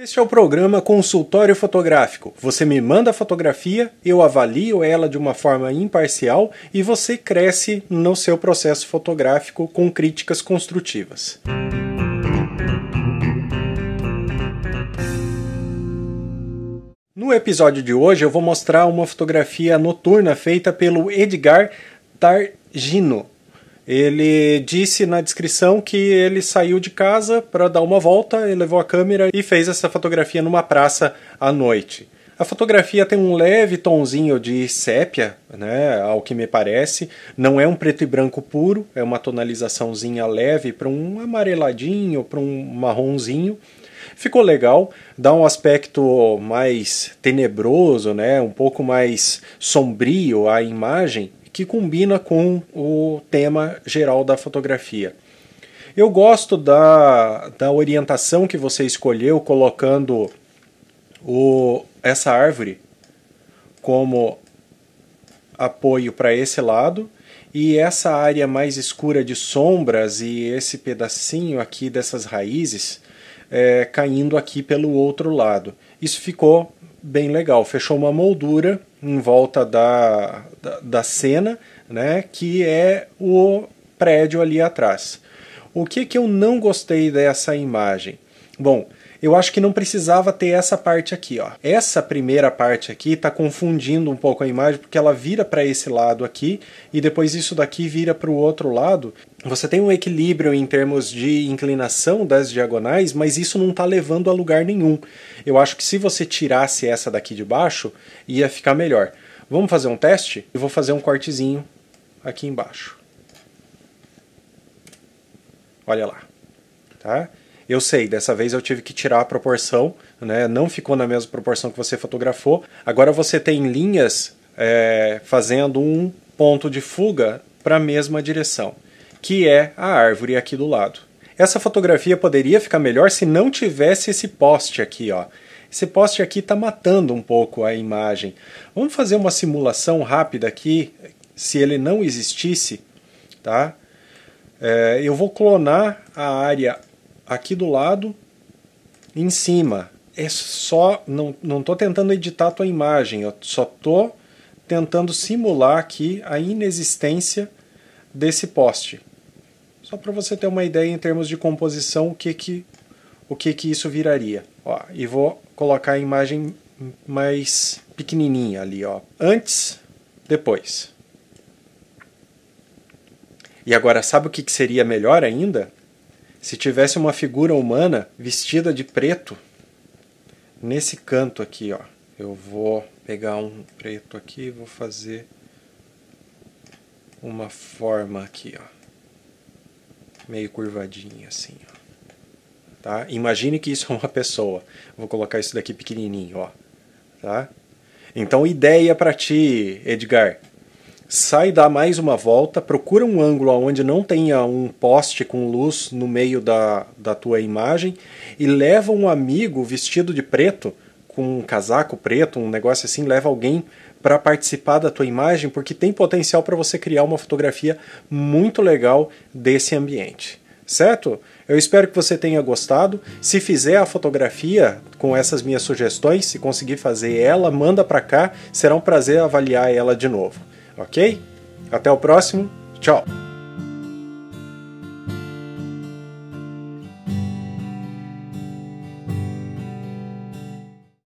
Este é o programa Consultório Fotográfico. Você me manda a fotografia, eu avalio ela de uma forma imparcial e você cresce no seu processo fotográfico com críticas construtivas. No episódio de hoje eu vou mostrar uma fotografia noturna feita pelo Edgar Targino. Ele disse na descrição que ele saiu de casa para dar uma volta, levou a câmera e fez essa fotografia numa praça à noite. A fotografia tem um leve tonzinho de sépia, né, ao que me parece. Não é um preto e branco puro, é uma tonalizaçãozinha leve para um amareladinho, para um marronzinho. Ficou legal, dá um aspecto mais tenebroso, né, um pouco mais sombrio à imagem, que combina com o tema geral da fotografia. Eu gosto da, da orientação que você escolheu colocando o, essa árvore como apoio para esse lado e essa área mais escura de sombras e esse pedacinho aqui dessas raízes é, caindo aqui pelo outro lado. Isso ficou bem legal, fechou uma moldura em volta da, da, da cena, né, que é o prédio ali atrás. O que, que eu não gostei dessa imagem? Bom, eu acho que não precisava ter essa parte aqui, ó. Essa primeira parte aqui tá confundindo um pouco a imagem porque ela vira para esse lado aqui e depois isso daqui vira para o outro lado. Você tem um equilíbrio em termos de inclinação das diagonais, mas isso não está levando a lugar nenhum. Eu acho que se você tirasse essa daqui de baixo, ia ficar melhor. Vamos fazer um teste? Eu vou fazer um cortezinho aqui embaixo. Olha lá, tá? Eu sei, dessa vez eu tive que tirar a proporção, né? não ficou na mesma proporção que você fotografou. Agora você tem linhas é, fazendo um ponto de fuga para a mesma direção, que é a árvore aqui do lado. Essa fotografia poderia ficar melhor se não tivesse esse poste aqui, ó. Esse poste aqui está matando um pouco a imagem. Vamos fazer uma simulação rápida aqui, se ele não existisse, tá? É, eu vou clonar a área aqui do lado, em cima. É só, não, não tô tentando editar a tua imagem, eu só tô tentando simular aqui a inexistência desse poste. Só para você ter uma ideia em termos de composição, o que que, o que, que isso viraria. Ó, e vou colocar a imagem mais pequenininha ali, ó. Antes, depois. E agora, sabe o que seria melhor ainda? Se tivesse uma figura humana vestida de preto, nesse canto aqui, ó, eu vou pegar um preto aqui e vou fazer uma forma aqui, ó, meio curvadinha assim, ó. Tá? Imagine que isso é uma pessoa. Vou colocar isso daqui pequenininho, ó, tá? Então ideia para ti, Edgar sai, dá mais uma volta, procura um ângulo onde não tenha um poste com luz no meio da, da tua imagem e leva um amigo vestido de preto, com um casaco preto, um negócio assim, leva alguém para participar da tua imagem, porque tem potencial para você criar uma fotografia muito legal desse ambiente. Certo? Eu espero que você tenha gostado. Se fizer a fotografia com essas minhas sugestões, se conseguir fazer ela, manda para cá, será um prazer avaliar ela de novo. Ok? Até o próximo. Tchau!